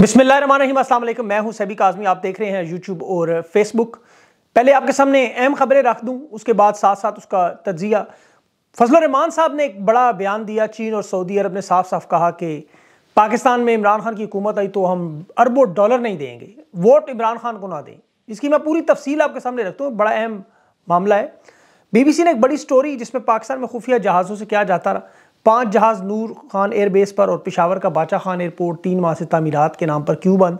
बिस्मिल्लाम मैं हूं सभी काजमी आप देख रहे हैं यूट्यूब और फेसबुक पहले आपके सामने अहम खबरें रख दूं उसके बाद साथ साथ उसका तजिया फजल रहमान साहब ने एक बड़ा बयान दिया चीन और सऊदी अरब ने साफ साफ कहा कि पाकिस्तान में इमरान खान की हुकूमत आई तो हम अरबों डॉलर नहीं देंगे वोट इमरान खान को ना दें इसकी मैं पूरी तफसील आपके सामने रखता हूँ बड़ा अहम मामला है बीबीसी ने एक बड़ी स्टोरी जिसमें पाकिस्तान में खुफिया जहाज़ों से क्या जाता रहा पाँच जहाज़ नूर खान एयरबेस पर और पिशावर का बाचा खान एयरपोर्ट तीन माह से तमीरत के नाम पर क्यों बंद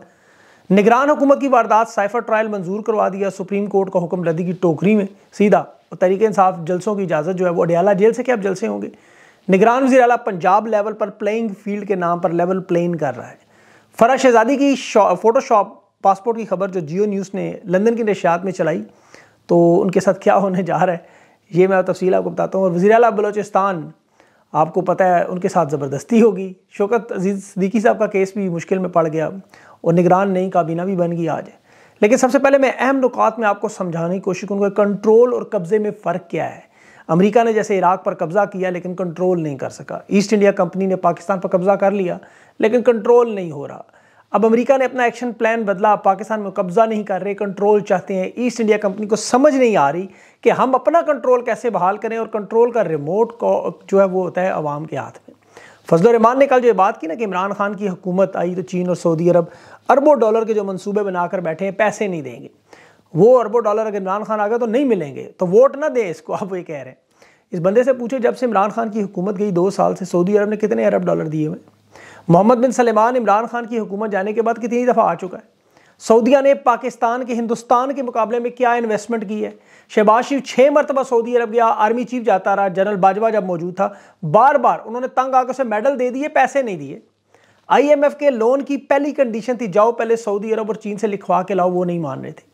निगरान हुकूमत की वारदात साइफर ट्रायल मंजूर करवा दिया सुप्रीम कोर्ट का हुक्म रदी की टोकरी में सीधा और तरीके इंसाफ जलसों की इजाज़त जो है वो अडियाला जेल से क्या अब जलसे होंगे निगरान वजी अला पंजाब लेवल पर प्लेइंग फील्ड के नाम पर लेवल प्लेन कर रहा है फरा शहजादी की फ़ोटोशॉप पासपोर्ट की खबर जो जियो न्यूज़ ने लंदन की नशियात में चलाई तो उनके साथ क्या होने जा रहा है ये मैं तफसील आपको बताता हूँ और वजी अला बलोचिस्तान आपको पता है उनके साथ ज़बरदस्ती होगी शौकत अजीज़ सदीकी साहब का केस भी मुश्किल में पड़ गया और निगरान नई काबीना भी बन गई आज लेकिन सबसे पहले मैं अहम नुकात में आपको समझाने की कोशिश करूँगा कंट्रोल और कब्ज़े में फ़र्क क्या है अमेरिका ने जैसे इराक पर कब्ज़ा किया लेकिन कंट्रोल नहीं कर सका ईस्ट इंडिया कंपनी ने पाकिस्तान पर कब्ज़ा कर लिया लेकिन कंट्रोल नहीं हो रहा अब अमेरिका ने अपना एक्शन प्लान बदला पाकिस्तान में कब्जा नहीं कर रहे कंट्रोल चाहते हैं ईस्ट इंडिया कंपनी को समझ नहीं आ रही कि हम अपना कंट्रोल कैसे बहाल करें और कंट्रोल का रिमोट जो है वो होता है अवाम के हाथ में फजल रमान ने कल जो बात की ना कि इमरान खान की हुकूमत आई तो चीन और सऊदी अरब अरबों डॉलर के जो मनसूबे बनाकर बैठे हैं पैसे नहीं देंगे वो अरबों डॉलर अगर इमरान खान आ गया तो नहीं मिलेंगे तो वोट ना दें इसको आप ये कह रहे हैं इस बंदे से पूछे जब से इमरान खान की हुकूमत गई दो साल से सऊदी अरब ने कितने अरब डॉलर दिए हुए मोहम्मद बिन सलेमान इमरान खान की हुकूमत जाने के बाद कितनी दफ़ा आ चुका है सऊदिया ने पाकिस्तान के हिंदुस्तान के मुकाबले में क्या इन्वेस्टमेंट की है शहबाज शरीफ छः मरतबा सऊदी अरब गया आर्मी चीफ जाता रहा जनरल बाजवा जब मौजूद था बार बार उन्होंने तंग आकर उसे मेडल दे दिए पैसे नहीं दिए आईएमएफ के लोन की पहली कंडीशन थी जाओ पहले सऊदी अरब और चीन से लिखवा के लाओ वो नहीं मान रहे थे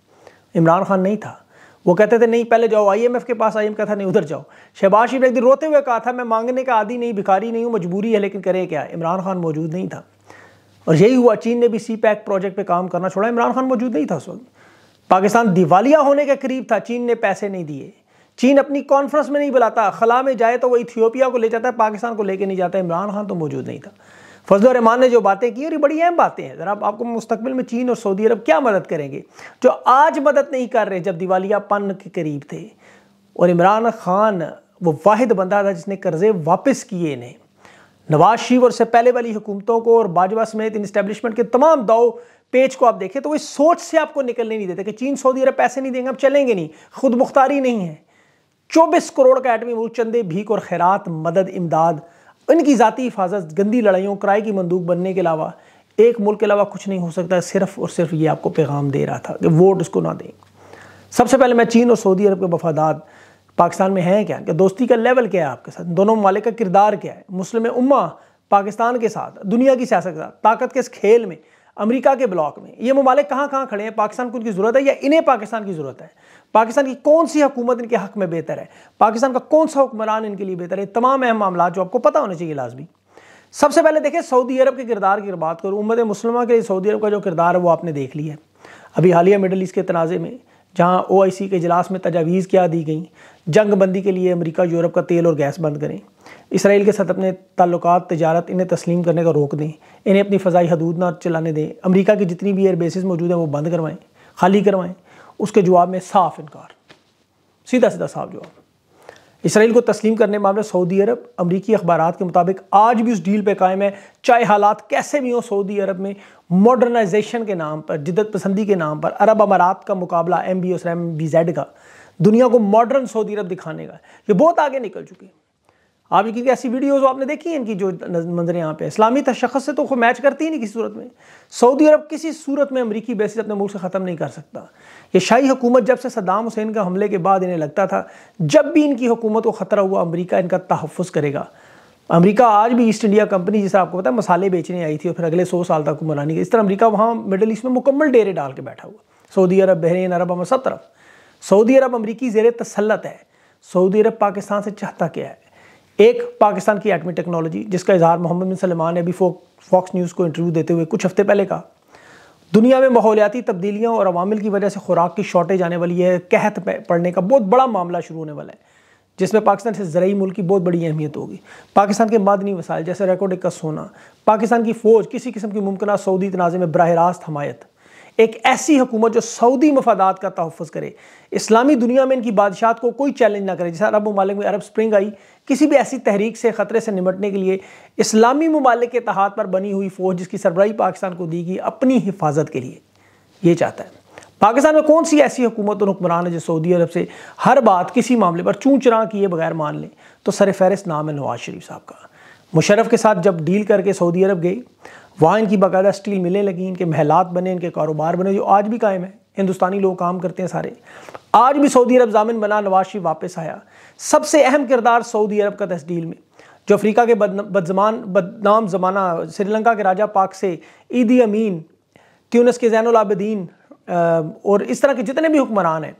इमरान खान नहीं था वो कहते थे नहीं पहले जाओ आईएमएफ के पास आईएमएफ कहता नहीं उधर जाओ शहबाज शरीफ एक दिन रोते हुए कहा था मैं मांगने का आदि नहीं भिखारी नहीं हूँ मजबूरी है लेकिन करे क्या इमरान खान मौजूद नहीं था और यही हुआ चीन ने भी सी पैक प्रोजेक्ट पर काम करना छोड़ा इमरान खान मौजूद नहीं था उस वक्त पाकिस्तान दिवालिया होने के करीब था चीन ने पैसे नहीं दिए चीन अपनी कॉन्फ्रेंस में नहीं बुलाता खला में जाए तो वो इथियोपिया को ले जाता है पाकिस्तान को लेके नहीं जाता इमरान खान तो मौजूद नहीं था फजल रहमान ने जो बातें की और ये बड़ी अहम बातें हैं ज़रा आपको मुस्तबिल में चीन और सऊदी अरब क्या मदद करेंगे जो आज मदद नहीं कर रहे जब दिवालिया पन के करीब थे और इमरान खान वो वाहिद बंदा था जिसने कर्जे वापस किए इन्हें नवाज शरीफ और से पहले वाली हुकूमतों को और बाजवा समेत इन इस्टेबलिशमेंट के तमाम दाव पेज को आप देखें तो वो इस सोच से आपको निकलने नहीं देते कि चीन सऊदी अरब पैसे नहीं देंगे अब चलेंगे नहीं खुद मुख्तारी नहीं है चौबीस करोड़ का एटमी मुल्क चंदे भीख और खैरात मदद इमदाद इनकी ज़ाती हिफाजत गंदी लड़ाइयों किराए की मंदूक बनने के अलावा एक मुल्क के अलावा कुछ नहीं हो सकता है सिर्फ और सिर्फ ये आपको पैगाम दे रहा था कि वोट इसको ना दें सबसे पहले मैं चीन और सऊदी अरब के वफादार पाकिस्तान में हैं क्या कि दोस्ती का लेवल क्या है आपके साथ दोनों ममालिक का किरदार क्या है मुस्लिम उम्मा पाकिस्तान के साथ दुनिया की सियासत के साथ ताकत के इस खेल में अमेरिका के ब्लॉक में ये ममालिक कहाँ कहाँ खड़े हैं पाकिस्तान को उनकी ज़रूरत है या इन्हें पाकिस्तान की ज़रूरत है पाकिस्तान की कौन सी हुकूमत इनके हक में बेहतर है पाकिस्तान का कौन सा हुक्मरान इनके लिए बेहतर है तमाम अहम मामला जो आपको पता होने चाहिए लाजमी सबसे पहले देखें सऊदी अरब के किरदार की बात करूँ उम्मत मुसलमान के लिए सऊदी अरब का जो किरदार है वो आपने देख लिया है अभी हालिया मिडल ईस्ट के तनाज़े में जहां ओआईसी के इजलास में तजावीज़ क्या दी गई जंग बंदी के लिए अमेरिका यूरोप का तेल और गैस बंद करें इसराइल के साथ अपने ताल्लुक तजारत इन्हें तस्लीम करने का रोक दें इन्हें अपनी फ़जाई हदूद ना चलाने दें अमेरिका की जितनी भी एयर मौजूद हैं वो बंद करवाएँ खाली करवाएँ उसके जवाब में साफ इनकार सीधा सीधा साफ जवाब इसराइल को तस्लीम करने मामले सऊदी अरब अमरीकी अखबार के मुताबिक आज भी उस डील पर कायम है चाहे हालात कैसे भी हों सऊदी अरब में मॉडर्नाइजेशन के नाम पर जिदत पसंदी के नाम पर अरब अमारात का मुकाबला M B S M B Z का दुनिया को मॉडर्न सऊदी अरब दिखाने का ये बहुत आगे निकल चुके हैं आप ये ऐसी वीडियोज़ आपने देखी हैं इनकी जो मंजर यहाँ पे इस्लामी तशखस से तो खुद मैच करती ही नहीं किसी सूरत में सऊदी अरब किसी सूरत में अमरीकी बेसिस अपने मुल्क से ख़त्म नहीं कर सकता ये शाही हुकूमत जब से सद्दाम हुसैन का हमले के बाद इन्हें लगता था जब भी इनकी हुकूमत को ख़तरा हुआ अमरीका इनका तहफ़ करेगा अमरीका आज भी ईस्ट इंडिया कंपनी जिसे आपको पता है मसाले बेचने आई थी और फिर अगले सौ साल तक हुमरानी की इस तरह अमरीका वहाँ मिडल ईस्ट में मुकम्मल डेरे डाल के बैठा हुआ सऊदी अरब बहरीन अरब अमर सब तरफ सऊदी अरब अमरीकी जेर तसलत है सऊदी अरब पाकिस्तान से चाहता क्या है एक पाकिस्तान की एटमी टेक्नोलॉजी जिसका इजहार मोहम्मद बिन सलमान ने भी फॉक्स न्यूज़ को इंटरव्यू देते हुए कुछ हफ्ते पहले कहा दुनिया में माहौलियाती तब्दीलियाँ और अवामिल की वजह से खुराक की शॉर्टेज आने वाली है कहत पड़ने का बहुत बड़ा मामला शुरू होने वाला है जिसमें पाकिस्तान से ज़रूरी मुल्क की बहुत बड़ी अहमियत होगी पाकिस्तान के मादनी वसाइल जैसे रिकॉर्डिक का सोना पाकिस्तान की फ़ौज किसी किस्म की मुमकिन सऊदी तनाज़े में बरह रास्त हमायत एक ऐसी हुकूमत जो सऊदी मफादात का तहफ़ करे इस्लामी दुनिया में इनकी बादशाह को कोई चैलेंज ना करे जैसे अरब ममालिक में अरब स्प्रिंग आई किसी भी ऐसी तहरीक से ख़तरे से निमटने के लिए इस्लामी ममालिक के तहत पर बनी हुई फ़ौज जिसकी सरबराही पाकिस्तान को दी गई अपनी हिफाजत के लिए ये चाहता है पाकिस्तान में कौन सी ऐसी हुकूमत और हुक्मरान है जो सऊदी अरब से हर बात किसी मामले पर चूँ चरा किए बगैर मान लें तो सर फहरिस्त नाम है नवाज शरीफ साहब का मुशरफ के साथ जब डील करके सऊदी अरब गई वहाँ इनकी बाकायदा स्टील मिलें लगी इनके महलात बने इनके कारोबार बने जो आज भी कायम है हिंदुस्तानी लोग काम करते हैं सारे आज भी सऊदी अरब जामिन बना नवाज शरीफ वापस आया सबसे अहम किरदार सऊदी अरब का तस्डील में जो अफ्रीका के बद बदजमान बदनाम ज़माना श्रीलंका के राजा पाक से ईदी अमीन त्यूनस के जैन आबदीन और इस तरह के जितने भी हुक्मरान हैं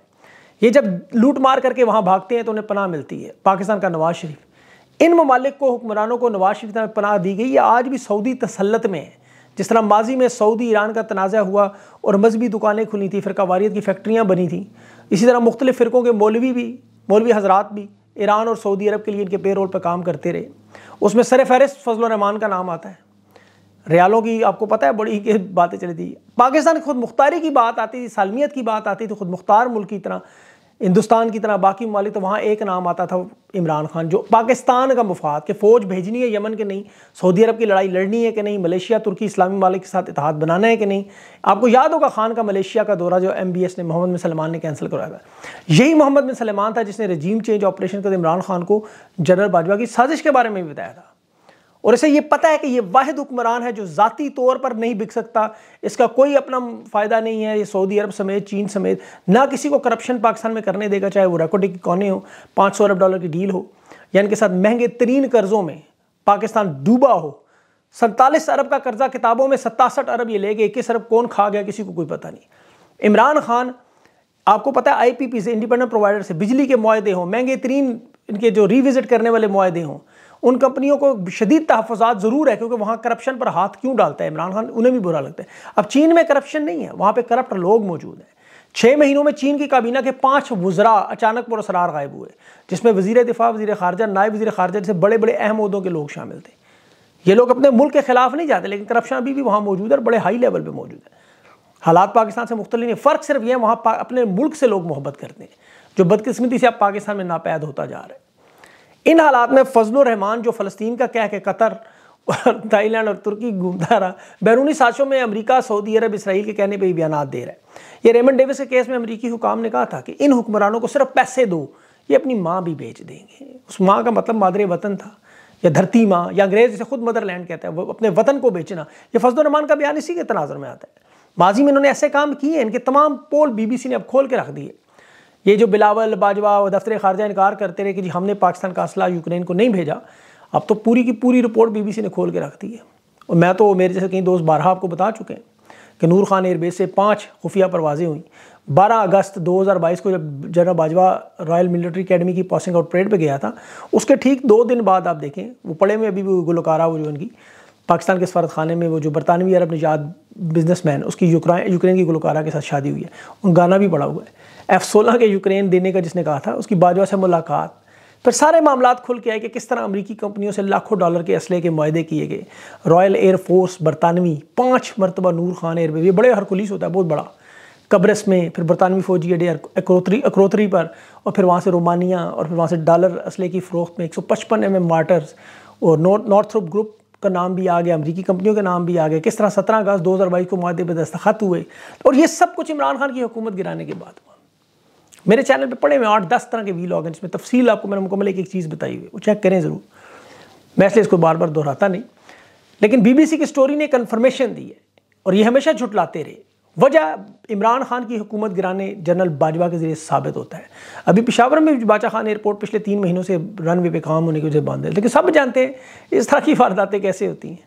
ये जब लूट मार करके वहाँ भागते हैं तो उन्हें पनाह मिलती है पाकिस्तान का नवाज शरीफ इन ममालिक को हुक्मरानों को नवाज शरीफ में पनाह दी गई है आज भी सऊदी तसलत में है जिस तरह माजी में सऊदी ईरान का तनाज़ा हुआ और मजहबी दुकानें खुली थी वारीत की फैक्ट्रियाँ बनी थी इसी तरह मुख्तलिफ़ फ़िरक़ों के मौलवी भी मौलवी हजरात भी ईरान और सऊदी अरब के लिए इनके पेरोल पर काम करते रहे उसमें सर फहरस्त फजलरहमान का नाम आता है रियालों की आपको पता है बड़ी ही बातें चली थी पाकिस्तान खुद मुख्तारी की बात आती थी सालमियत की बात आती थी खुद मुख्तार मुल्क की तरह हिंदुस्तान की तरह बाकी ममालिक तो वहाँ एक नाम आता था इमरान खान जो पाकिस्तान का मुफाद कि फ़ौज भेजनी है यमन के नहीं सऊदी अरब की लड़ाई लड़नी है कि नहीं मलेशिया तुर्की इस्लामी ममालिक के साथ इतिहाद बनाना है कि नहीं आपको याद होगा खान का मलेशिया का दौरा जो एम बी एस ने मोहम्मद बिन सलमान ने कैंसिल करवाया था यही मोहम्मद बिन सलमान था जिसने रजीम चेंज ऑपरेशन कर इमरान खान को जनरल बाजवा की साजिश के बारे में भी बताया था और इसे ये पता है कि ये वाद हुक्मरान है जो ज़ाती तौर पर नहीं बिक सकता इसका कोई अपना फ़ायदा नहीं है ये सऊदी अरब समेत चीन समेत ना किसी को करप्शन पाकिस्तान में करने देगा चाहे वो रेकोडिक कौने हो पाँच सौ अरब डॉलर की डील हो या इनके साथ महंगे तरीन कर्ज़ों में पाकिस्तान डूबा हो सैतालीस अरब का कर्जा किताबों में सतासठ अरब ये ले गए इक्कीस अरब कौन खा गया किसी को कोई पता नहीं इमरान खान आपको पता है पी से इंडिपेंडेंट प्रोवाइडर से बिजली के माहे हों महंगे तरीन इनके जो रिविज़िट करने वाले माहे हों उन कंपनियों को शदीद तहफात ज़रूर है क्योंकि वहाँ करप्शन पर हाथ क्यों डालता है इमरान खान उन्हें भी बुरा लगता है अब चीन में करप्शन नहीं है वहाँ पर करप्ट लोग मौजूद हैं छः महीनों में चीन की काबीना के पाँच वजरा अचानक पुरसरार गायब हुए जिसमें वजीर दिफा वजी खारजा नायब वजी खारजा जैसे बड़े बड़े अहम उहदों के लोग शामिल थे ये लोग अपने मुल्क के खिलाफ नहीं जाते लेकिन करप्शन अभी भी वहाँ मौजूद है और बड़े हाई लेवल पर मौजूद है हालात पाकिस्तान से मुख्तलि नहीं फ़र्क सिर्फ ये है वहाँ अपने मुल्क से लोग मोहब्बत करते हैं जो बदकस्मती से अब पाकिस्तान में नापैद होता जा रहा है इन हालात में फजल रहमान जो फ़लस्तीन का कह के कतर और थाईलैंड और तुर्की घूमता रहा बैरूनी साजिशों में अमरीका सऊदी अरब इसराइल के कहने पर ही बयान दे रहा है ये रेमन डेविस के केस में अमरीकी हुकाम ने कहा था कि इन हुक्मरानों को सिर्फ पैसे दो ये अपनी माँ भी बेच देंगे उस माँ का मतलब मादरे वतन था या धरती माँ या अंग्रेज जिसे खुद मदरलैंड कहता है वो अपने वतन को बेचना ये फजल रहमान का बयान इसी के तनाजर में आता है माजी में इन्होंने ऐसे काम किए इनके तमाम पोल बीबीसी ने अब खोल के रख दिए ये जो बिलावल बाजवा और दफ्तर खारजा इनकार करते रहे कि जी हमने पाकिस्तान का असला यूक्रेन को नहीं भेजा अब तो पूरी की पूरी रिपोर्ट बीबीसी ने खोल के रख दी है और मैं तो मेरे जैसे कई दोस्त बारह आपको बता चुके हैं कि नूर खान एयरबेस से पाँच खुफिया परवाज़ें हुई बारह अगस्त बाईस को जब general Bajwa Royal Military Academy की पासिंग आउट परेड पर गया था उसके ठीक दो दिन बाद आप देखें वो पड़े में अभी भी गुलकारा वो जो उनकी पाकिस्तान के सफारत खाने में वो जो बरतानवी अरब निजात बिजनेसमैन उसकी यूक्रेन यूक्रेन की गुलकारा के साथ शादी हुई है और गाना भी पड़ा हुआ है एफ सोलह के यूक्रेन देने का जिसने कहा था उसकी बाजवा से मुलाकात फिर सारे मामला खुल के आए कि किस तरह अमरीकी कंपनियों से लाखों डॉलर के असले के माहे किए गए रॉयल एयरफोर्स बरतानवी पाँच मरतबा नूर खान एयरवे ये बड़े हरकुलिस होता है बहुत बड़ा कब्रस में फिर बरतानवी फौजी अड्डे अक्रोतरी अक्रोतरी पर और फिर वहाँ से रोमानिया और फिर वहाँ से डॉलर असले की फ़रोख्त में एक सौ पचपन एम एम मार्टर्स और नॉर्थ ग्रुप का नाम भी आ गया अमरीकी कंपनियों के नाम भी आ गया किस तरह सत्रह अगस्त दो हज़ार बाईस को माहे पर दस्तखत हुए और ये सब कुछ इमरान खान की हुकूमत गिराने के बाद हुआ मेरे चैनल पर पड़े हुए आठ दस तरह के वी लॉग हैं जिसमें तफसील आपको मैंने मुकम्मल एक एक चीज़ बताई हुई वो चेक करें ज़रूर मैं इसलिए इसको बार बार दोहराता नहीं लेकिन सी की स्टोरी ने कन्फर्मेशन दी है और ये हमेशा झुटलाते रहे वजह इमरान खान की हुकूमत गिराने जनरल बाजवा के जरिए साबित होता है अभी पिशावर में बाचा खान एयरपोर्ट पिछले तीन महीनों से रन वे पर काम होने की वजह बंद है लेकिन सब जानते हैं इस तरह की वारदातें कैसे होती हैं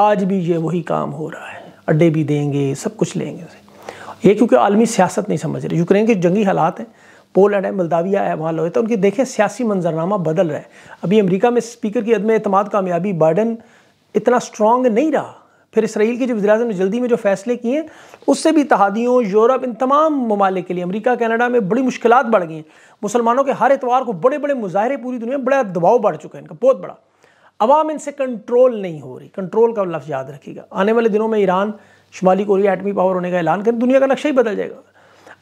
आज भी ये वही काम हो रहा है अड्डे भी देंगे सब कुछ लेंगे उसे ये क्योंकि आलमी सियासत नहीं समझ रही यूक्रेन के जंगी हालात हैं पोलैंड है मलदाविया है वहाँ लोहे तो उनके देखें सियासी मंजरनामा बदल रहा है अभी अमरीका में स्पीकर की अदम अतमाद कामयाबी बाइडन इतना स्ट्रॉन्ग नहीं रहा फिर इसराइल के जो वजी ने जल्दी में जो फैसले किए उससे भी तहादियों यूरोप इन तमाम ममालिक के लिए अमरीका कनाडा में बड़ी मुश्किल बढ़ गई हैं मुसलमानों के हर एतवार को बड़े बड़े मुजाहरे पूरी दुनिया में बड़ा दबाव बढ़ चुका है इनका बहुत बड़ा अवाम इनसे कंट्रोल नहीं हो रही कंट्रोल का लफ्ज़ याद रखिएगा आने वाले दिनों में ईरान शुमाली कोरिया एटमी पावर होने का ऐलान करें दुनिया का नक्शा ही बदल जाएगा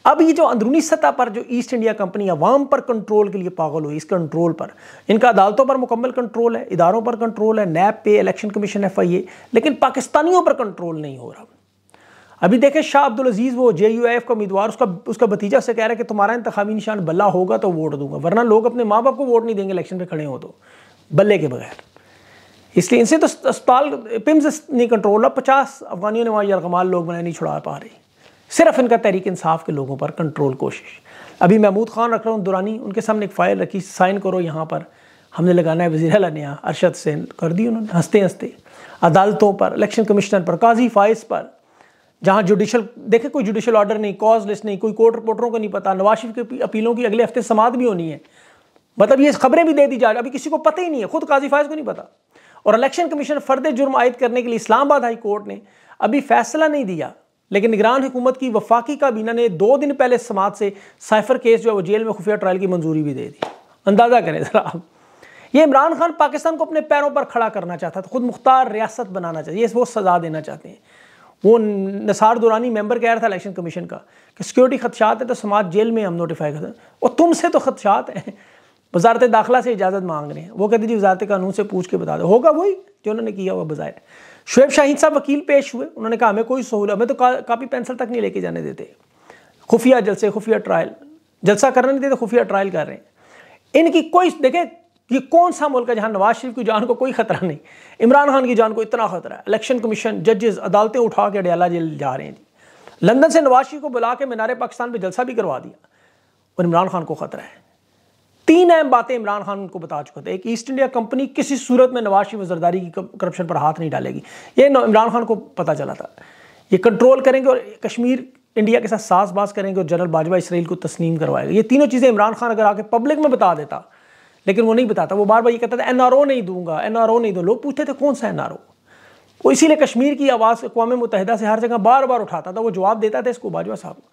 अब ये जो अंदरूनी सतह पर जो ईस्ट इंडिया कंपनी अवाम पर कंट्रोल के लिए पागल हुई इस कंट्रोल पर इनका अदालतों पर मुकम्मल कंट्रोल है इदारों पर कंट्रोल है नैब पे election commission F I A लेकिन पाकिस्तानियों पर कंट्रोल नहीं हो रहा अभी देखें शाह अब्दुल अजीज़ वो जे यू एफ का उम्मीदवार उसका उसका भतीजा से कह रहा है कि तुम्हारा इंतवी निशान बल्ला होगा तो वोट दूंगा वरना लोग अपने माँ बाप को वोट नहीं देंगे इलेक्शन पर खड़े हो तो बल्ले के बगैर इसलिए इनसे तो अस्पताल पिम्स नहीं कंट्रोल रहा पचास अफगानियों ने वहाँ यरगमाल लोग बनाए नहीं छुड़ा पा रही सिर्फ इनका तहरीक इंसाफ के लोगों पर कंट्रोल कोशिश अभी महमूद खान रख रहा हूँ दुरानी उनके सामने एक फ़ाइल रखी साइन करो यहाँ पर हमने लगाना है वजीर नया अरशद से कर दी उन्होंने हंसते हंसते अदालतों पर इलेक्शन कमिश्नर पर काजी फाइज पर जहाँ जुडिशल देखे कोई जुडिशल ऑर्डर नहीं कॉज लिस्ट नहीं कोई कोर्ट रिपोर्टरों को नहीं पता नवाज शरीफ के अपीलों की अगले हफ्ते समाध भी होनी है मतलब ये खबरें भी दे दी जा रही अभी किसी को पता ही नहीं है खुद काजी फायज को नहीं पता और इलेक्शन कमीशन फर्द जुर्म आयद करने के लिए इस्लामाबाद हाई कोर्ट ने अभी फैसला नहीं दिया लेकिन निगरान हुकूमत की वफाकी काबीना ने दो दिन पहले समाज से साइफर केस जो है वो जेल में खुफिया ट्रायल की मंजूरी भी दे दी अंदाज़ा करें ज़रा आप ये इमरान खान पाकिस्तान को अपने पैरों पर खड़ा करना चाहता था खुद मुख्तार रियासत बनाना चाहिए वो सज़ा देना चाहते हैं वो नसार दुरानी मेंबर कह रहा था इलेक्शन कमीशन का कि सिक्योरिटी खदशात है तो समाज जेल में हम नोटिफाई हैं और तुमसे तो खदशात हैं वजारत दाखिला से इजाज़त मांग रहे हैं वो कहते जी वजारत कानून से पूछ के बता दो होगा वही जो उन्होंने किया हुआ बज़ाहिर शुएब शाहिद साहब वकील पेश हुए उन्होंने कहा हमें कोई सहूलत हमें तो कापी पेंसिल तक नहीं लेके जाने देते खुफिया जलसे खुफिया ट्रायल जलसा करने नहीं देते खुफिया ट्रायल कर रहे हैं इनकी कोई देखें ये कौन सा मुल्क है जहाँ नवाज शरीफ की जान को कोई खतरा नहीं इमरान खान की जान को इतना खतरा है इलेक्शन कमीशन जजेस अदालतें उठा के अडयाला जेल जा रहे हैं जी लंदन से नवाज शरीफ को बुला के मीनारे पाकिस्तान पर जलसा भी करवा दिया और इमरान खान को खतरा है तीन अहम बातें इमरान खान उनको बता चुके थे एक ईस्ट इंडिया कंपनी किसी सूरत में नवाज शरीफ जरदारी की करप्शन पर हाथ नहीं डालेगी ये इमरान खान को पता चला था ये कंट्रोल करेंगे और कश्मीर इंडिया के साथ सास बास करेंगे और जनरल बाजवा इसराइल को तस्लीम करवाएगा ये तीनों चीज़ें इमरान खान अगर आके पब्लिक में बता देता लेकिन वो नहीं बताता वो बार बार ये कहता था एनआरओ नहीं दूंगा एनआरओ नहीं दूंगा लोग पूछते थे कौन सा एनआरओ वो इसीलिए कश्मीर की आवाज़ अकवा मुतहदा से हर जगह बार बार उठाता था वो जवाब देता था इसको बाजवा साहब को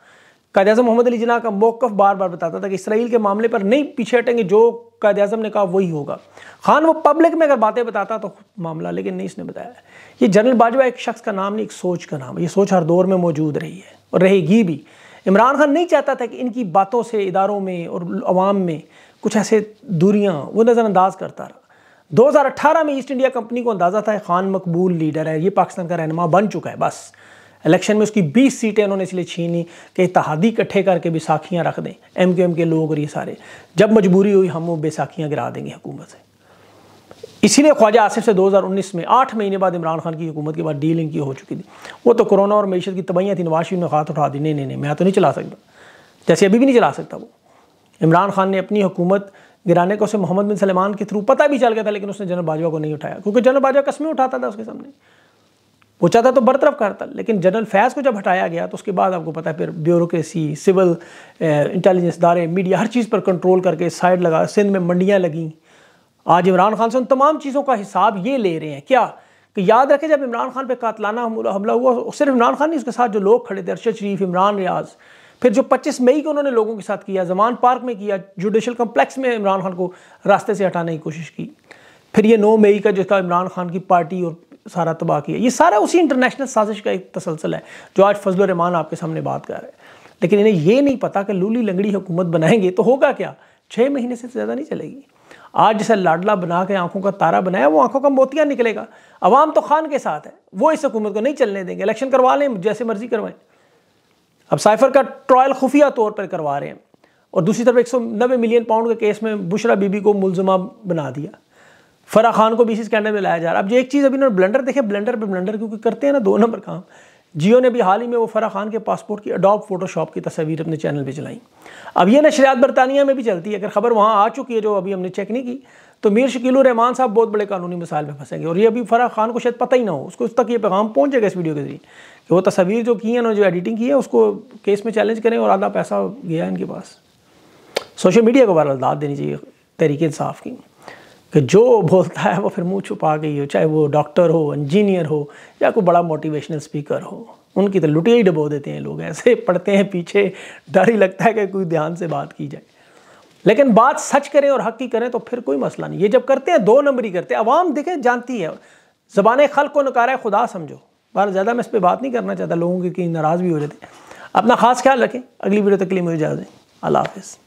कायद अजम मोहम्मद अली जना का मौकफ बार बार बताता था कि इसराइल के मामले पर नहीं पीछे हटेंगे जो कायद अजम ने कहा वही होगा खान वो पब्लिक में अगर बातें बताता तो मामला लेकिन नहीं इसने बताया ये जनरल बाजवा एक शख्स का नाम नहीं एक सोच का नाम है ये सोच हर दौर में मौजूद रही है और रहेगी भी इमरान खान नहीं चाहता था कि इनकी बातों से इदारों में और आवाम में कुछ ऐसे दूरियाँ वो नज़रअंदाज करता रहा 2018 में ईस्ट इंडिया कंपनी को अंदाज़ा था खान मकबूल लीडर है ये पाकिस्तान का रहनमा बन चुका है बस इलेक्शन में उसकी 20 सीटें उन्होंने इसलिए छीनी कि इतिहादी इकट्ठे करके बैसाखियाँ रख दें एम क्यू एम के लोग और ये सारे जब मजबूरी हुई हम वो बैसाखियाँ गिरा देंगे हुकूमत से इसीलिए ख्वाजा आसिफ से 2019 में आठ महीने बाद इमरान खान की हुकूमत के बाद डीलिंग की हो चुकी थी वो तो कोरोना और मीशत की तबाहियाँ थी नवाशी ने हाथ उठा दी नहीं नहीं नहीं मैं तो नहीं चला सकता जैसे अभी भी नहीं चला सकता वो इमरान खान ने अपनी हुकूमत गिराने को उसे मोहम्मद बिन सलमान के थ्रू पता भी चल गया था लेकिन उसने जनरल बाजवा को नहीं उठाया क्योंकि जनरल बाजवा कसमें उठाता था उसके सामने पूछा था तो बरतरफ करता लेकिन जनरल फैज़ को जब हटाया गया तो उसके बाद आपको पता है फिर ब्यूरोक्रेसी सिविल इंटेलिजेंस दारे मीडिया हर चीज़ पर कंट्रोल करके साइड लगा सिंध में मंडियाँ लगें आज इमरान खान से उन तमाम चीज़ों का हिसाब ये ले रहे हैं क्या कि याद रखें जब इमरान खान पर कातलाना हमला हुआ सिर्फ इमरान खान नहीं उसके साथ जो लोग खड़े थे अरशद शरीफ इमरान रियाज़ फिर जो 25 मई को उन्होंने लोगों के साथ किया जमान पार्क में किया जुडिशल कम्प्लेक्स में इमरान खान को रास्ते से हटाने की कोशिश की फिर ये नौ मई का जिसका इमरान खान की पार्टी और सारा तबाह किया ये सारा उसी इंटरनेशनल साजिश का एक तसलसल है जो आज फजल रहमान आपके सामने बात कर रहे हैं लेकिन इन्हें ये नहीं पता कि लूली लंगड़ी हुकूमत बनाएंगे तो होगा क्या छः महीने से ज़्यादा नहीं चलेगी आज जैसे लाडला बना के आंखों का तारा बनाया वो आंखों का मोतिया निकलेगा अवाम तो खान के साथ है वो इस हुकूमत को नहीं चलने देंगे इलेक्शन करवा लें जैसे मर्जी करवाएं अब साइफर का ट्रायल खुफिया तौर पर करवा रहे हैं और दूसरी तरफ एक सौ नब्बे मिलियन पाउंड के केस में बुशरा बीबी को मुलजमा बना दिया फराह खान को भी इसी स्कैंडल में लाया जा रहा है अब जो एक चीज़ अभी इन्होंने ब्लेंडर देखे ब्लेंडर पे ब्लेंडर क्योंकि करते हैं ना दो नंबर काम जियो ने भी हाल ही में वो फरा खान के पासपोर्ट की अडॉप फोटोशॉप की तस्वीर अपने चैनल पे चलाई अब ये नशरियात बरतानिया में भी चलती है अगर खबर वहाँ आ चुकी है जो अभी हमने चेक नहीं की तो मीर शकील रहमान साहब बहुत बड़े कानूनी मिसाल में फंसेंगे और ये अभी फरा खान को शायद पता ही ना हो उसको उस तक ये पैगाम पहुँचेगा इस वीडियो के जरिए कि वो तस्वीर जो की है ना जो एडिटिंग की है उसको केस में चैलेंज करें और आधा पैसा गया है इनके पास सोशल मीडिया को वायरल दाद देनी चाहिए तरीके इंसाफ की जो बोलता है वो फिर मुंह छुपा गई हो चाहे वो डॉक्टर हो इंजीनियर हो या कोई बड़ा मोटिवेशनल स्पीकर हो उनकी तो लुटिया ही डबो देते हैं लोग ऐसे पढ़ते हैं पीछे डर ही लगता है कि कोई ध्यान से बात की जाए लेकिन बात सच करें और हक की करें तो फिर कोई मसला नहीं ये जब करते हैं दो नंबर ही करते हैं अवाम देखें जानती है जबान खल को नकारा है खुदा समझो बार ज़्यादा मैं इस पर बात नहीं करना चाहता लोगों की नाराज़ भी हो जाते हैं अपना खास ख्याल रखें अगली वीडियो तक के लिए मुझे जाए अल्लाह हाफिज़